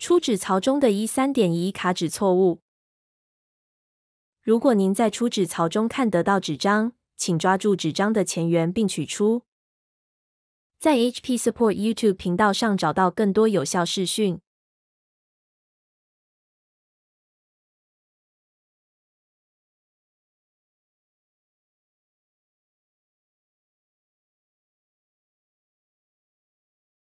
出纸槽中的“一三点一”卡纸错误。如果您在出纸槽中看得到纸张，请抓住纸张的前缘并取出。在 HP Support YouTube 频道上找到更多有效视讯。